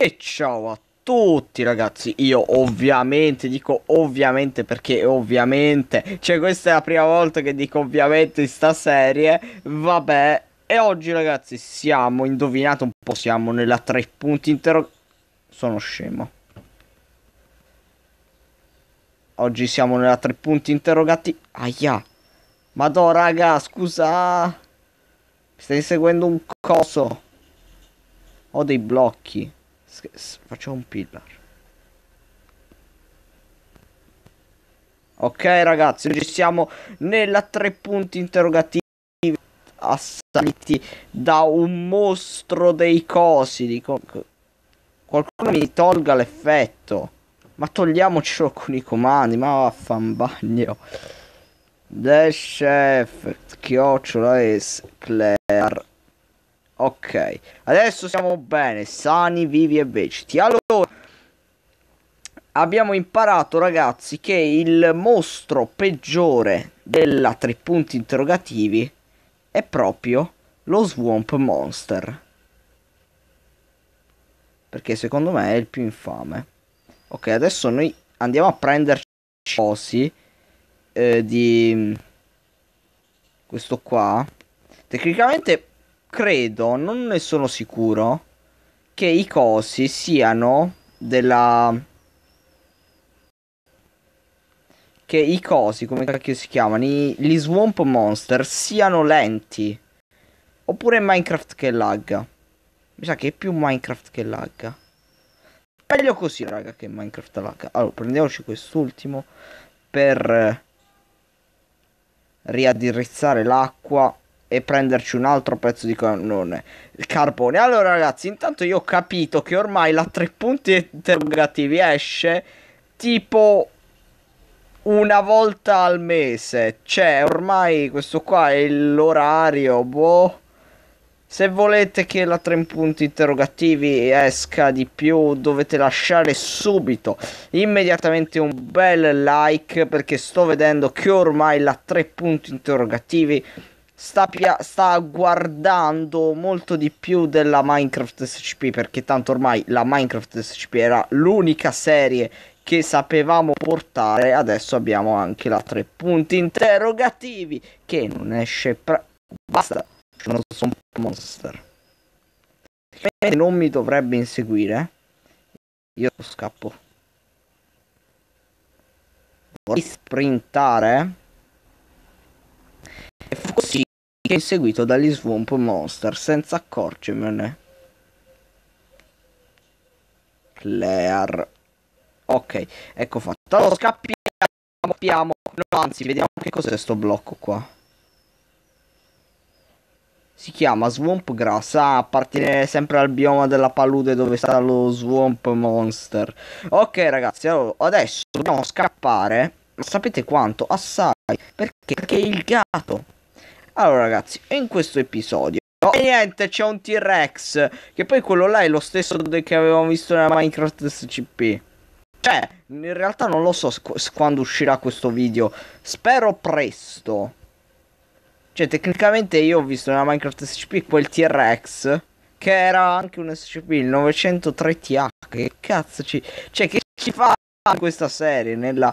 E ciao a tutti ragazzi, io ovviamente dico ovviamente perché ovviamente, cioè questa è la prima volta che dico ovviamente in sta serie, vabbè, e oggi ragazzi siamo, indovinate un po', siamo nella tre punti interrogativi, sono scemo. Oggi siamo nella tre punti interrogati. aia, madò raga, scusa, mi stai seguendo un coso, ho dei blocchi. Facciamo un pillar. Ok ragazzi, oggi siamo nella tre punti interrogativi assaliti da un mostro dei cosi. Dico, qualcuno mi tolga l'effetto. Ma togliamocelo con i comandi, ma vaffanbagno. The chef, chiocciola es, Claire. Ok, adesso siamo bene, sani, vivi e veciti. Allora, abbiamo imparato ragazzi che il mostro peggiore della tre punti interrogativi è proprio lo Swamp Monster. Perché secondo me è il più infame. Ok, adesso noi andiamo a prenderci osi eh, di questo qua. Tecnicamente credo, non ne sono sicuro, che i cosi siano della... Che i cosi, come cacchio si chiamano, i, gli Swamp Monster siano lenti. Oppure Minecraft che lagga. Mi sa che è più Minecraft che lagga. Meglio così, raga, che Minecraft lagga. Allora, prendiamoci quest'ultimo per eh, riaddirizzare l'acqua e prenderci un altro pezzo di cannone il carbone. Allora, ragazzi, intanto io ho capito che ormai la tre punti interrogativi esce tipo una volta al mese. Cioè, ormai questo qua è l'orario, boh. Se volete che la 3 punti interrogativi esca di più dovete lasciare subito, immediatamente un bel like perché sto vedendo che ormai la 3 punti interrogativi sta, sta guardando molto di più della Minecraft SCP perché tanto ormai la Minecraft SCP era l'unica serie che sapevamo portare adesso abbiamo anche la tre punti interrogativi che non esce pra- basta sono un monster non mi dovrebbe inseguire io scappo vorrei sprintare che è inseguito dagli Swamp Monster senza accorgermene. Clear. Ok, ecco fatto. Allora scappiamo, no, anzi, vediamo che cos'è sto blocco qua. Si chiama Swamp Grass, ah, appartiene sempre al bioma della palude dove sta lo Swamp Monster. Ok ragazzi, allora, adesso dobbiamo scappare. Ma sapete quanto? Assai. Perché? Perché il gatto allora ragazzi, in questo episodio e niente, c'è un T-Rex Che poi quello là è lo stesso che avevamo visto nella Minecraft SCP Cioè, in realtà non lo so quando uscirà questo video Spero presto Cioè, tecnicamente io ho visto nella Minecraft SCP quel T-Rex Che era anche un SCP, il 903TH Che cazzo ci... Cioè, che ci fa in questa serie nella...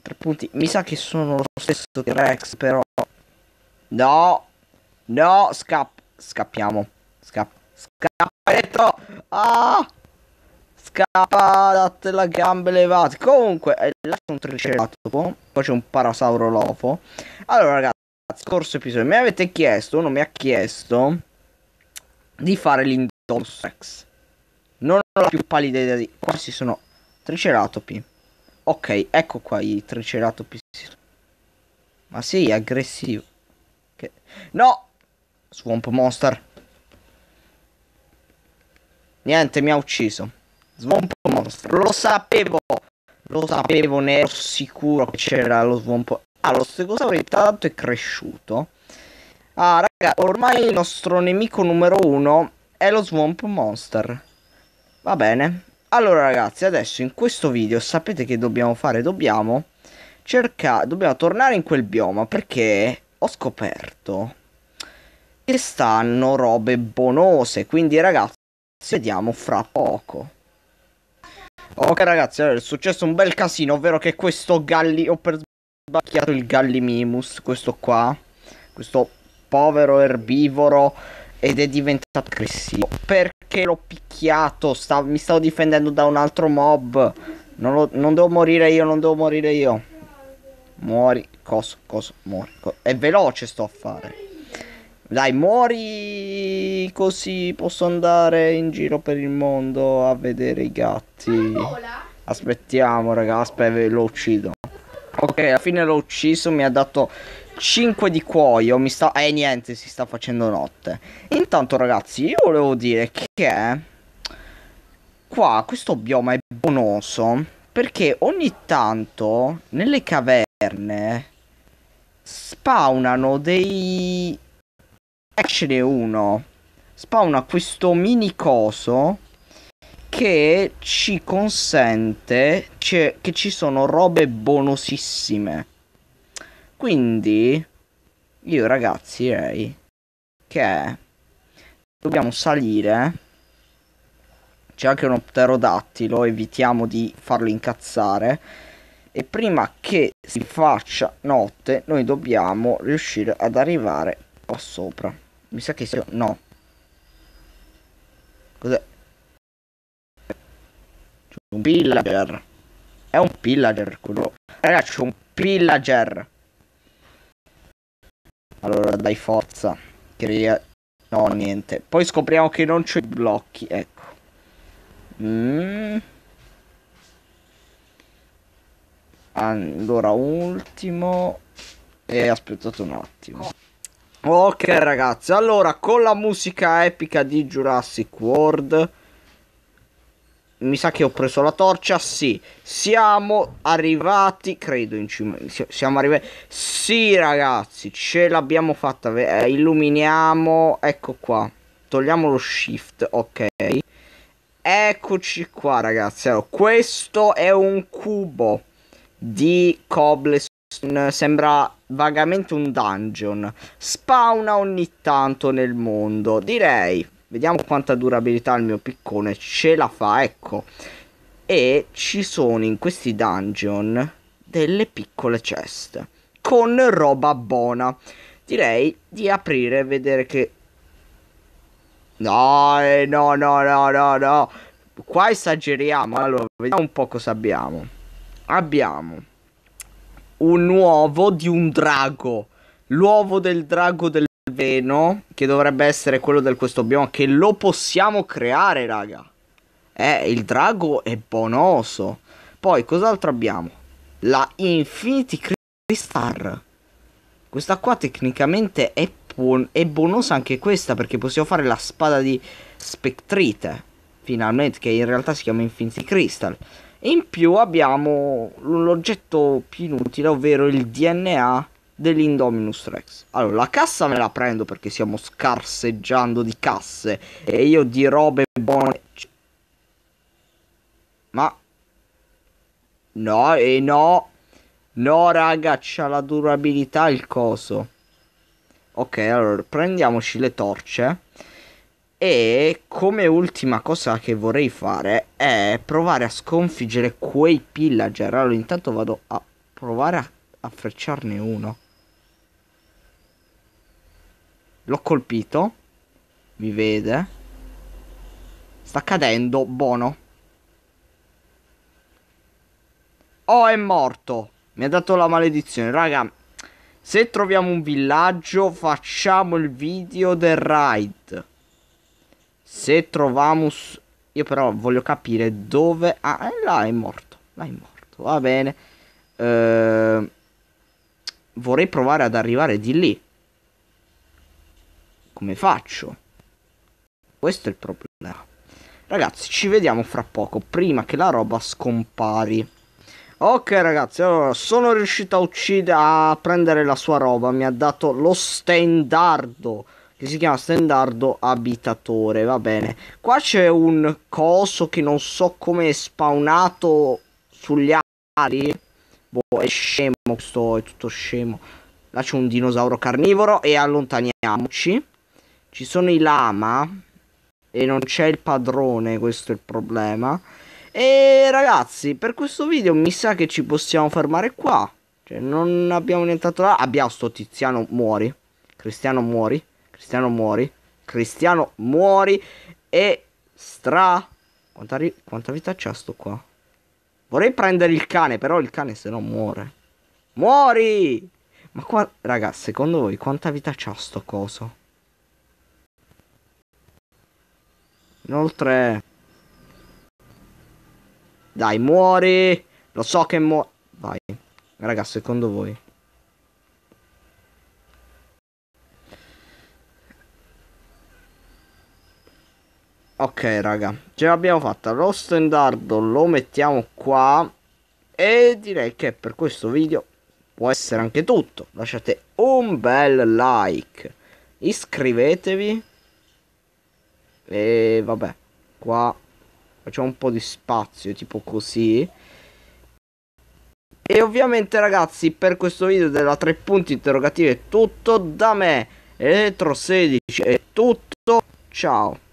Tre punti, mi sa che sono lo stesso T-Rex però No. No, scap. Scappiamo. Scap. Scappetto. Ah. Scappa te la gamba levate. Comunque, eh, là c'è un triceratopo. Poi c'è un parasauro lofo. Allora, ragazzi, scorso episodio mi avete chiesto, uno mi ha chiesto di fare l'Indominus Non ho la più pallida idea di... Questi sono triceratopi. Ok, ecco qua i triceratopi. Ma sì, aggressivo. Che... No! Swamp Monster. Niente, mi ha ucciso. Swamp Monster. Lo sapevo. Lo sapevo, ne ero sicuro che c'era lo Swamp... Ah, lo stegosauro tanto è cresciuto. Ah, raga, ormai il nostro nemico numero uno è lo Swamp Monster. Va bene. Allora, ragazzi, adesso in questo video sapete che dobbiamo fare? Dobbiamo cercare... Dobbiamo tornare in quel bioma perché ho scoperto che stanno robe bonose, quindi ragazzi, vediamo fra poco. Ok ragazzi, allora è successo un bel casino, ovvero che questo galli... ho per sbacchiato il gallimimus, questo qua, questo povero erbivoro, ed è diventato aggressivo. Perché l'ho picchiato, Stavo, mi stavo difendendo da un altro mob. Non, lo... non devo morire io, non devo morire io. Muori. Cos, cos, muori. Cos. È veloce sto a fare. Dai, muori così posso andare in giro per il mondo a vedere i gatti. Aspettiamo, raga, aspetta, lo uccido. Ok, alla fine l'ho ucciso, mi ha dato 5 di cuoio, mi sta... Eh, niente, si sta facendo notte. Intanto, ragazzi, io volevo dire che... Qua, questo bioma è bonoso, perché ogni tanto, nelle caverne spawnano dei... Actually eh, uno. Spawna questo mini coso che ci consente che ci sono robe bonusissime. Quindi io ragazzi direi che dobbiamo salire. C'è anche un pterodattilo, evitiamo di farlo incazzare e prima che si faccia notte noi dobbiamo riuscire ad arrivare qua sopra. Mi sa che sia... no. Cos'è? Un pillager. È un pillager quello. Ragazzi, un pillager. Allora, dai forza. Crea... No, niente. Poi scopriamo che non c'è i blocchi, ecco. Mmm... Allora, ultimo. E aspettate un attimo. Ok ragazzi, allora con la musica epica di Jurassic World mi sa che ho preso la torcia, sì, siamo arrivati, credo in cima, siamo arrivati, sì ragazzi, ce l'abbiamo fatta, eh, illuminiamo, ecco qua, togliamo lo shift, ok, eccoci qua ragazzi, allora, questo è un cubo, di cobblestone sembra vagamente un dungeon. Spawna ogni tanto nel mondo, direi. Vediamo quanta durabilità il mio piccone ce la fa, ecco. E ci sono in questi dungeon delle piccole ceste con roba buona. Direi di aprire e vedere che No, eh, no, no, no, no, no. Qua esageriamo. Allora, vediamo un po' cosa abbiamo abbiamo un uovo di un drago. L'uovo del drago del veleno, che dovrebbe essere quello del questo bioma, che lo possiamo creare, raga. Eh, il drago è bonoso. Poi, cos'altro abbiamo? La Infinity Crystal. Questa qua tecnicamente è, buon è bonosa anche questa, perché possiamo fare la spada di Spectrite. Finalmente, che in realtà si chiama Infinity Crystal in più abbiamo l'oggetto più inutile, ovvero il DNA dell'Indominus Rex. Allora, la cassa me la prendo perché stiamo scarseggiando di casse e io di robe buone. Ma no, e no. No, raga, c'ha la durabilità il coso. Ok, allora prendiamoci le torce. E come ultima cosa che vorrei fare è provare a sconfiggere quei pillager. Allora, intanto vado a provare a, a frecciarne uno. L'ho colpito. Mi vede. Sta cadendo. Buono. Oh, è morto. Mi ha dato la maledizione. Raga, se troviamo un villaggio, facciamo il video del raid. Se trovamus... Io però voglio capire dove... Ah, eh, là è morto. Là è morto. Va bene. Eh, vorrei provare ad arrivare di lì. Come faccio? Questo è il problema. Ragazzi, ci vediamo fra poco, prima che la roba scompari. Ok ragazzi, allora sono riuscito a uccidere, a prendere la sua roba, mi ha dato lo stendardo che si chiama Stendardo Abitatore, va bene. Qua c'è un coso che non so come è spawnato sugli ali. Boh, è scemo questo, è tutto scemo. Là c'è un dinosauro carnivoro e allontaniamoci. Ci sono i lama e non c'è il padrone, questo è il problema. E ragazzi, per questo video mi sa che ci possiamo fermare qua. Cioè, non abbiamo nient'altro là. Abbiamo sto tiziano, muori. Cristiano, muori. Cristiano muori. Cristiano muori. E stra... Quanta, ri... Quanta vita c'ha sto qua? Vorrei prendere il cane, però il cane se no muore. Muori! Ma qua, raga, secondo voi quanta vita c'ha sto coso? Inoltre... Dai, muori! Lo so che muori... Vai. Raga, secondo voi? Ok raga, ce l'abbiamo fatta, lo standard lo mettiamo qua e direi che per questo video può essere anche tutto. Lasciate un bel like, iscrivetevi e vabbè, qua facciamo un po' di spazio tipo così. E ovviamente ragazzi per questo video della 3 punti interrogativi è tutto da me, eletro 16 è tutto, ciao.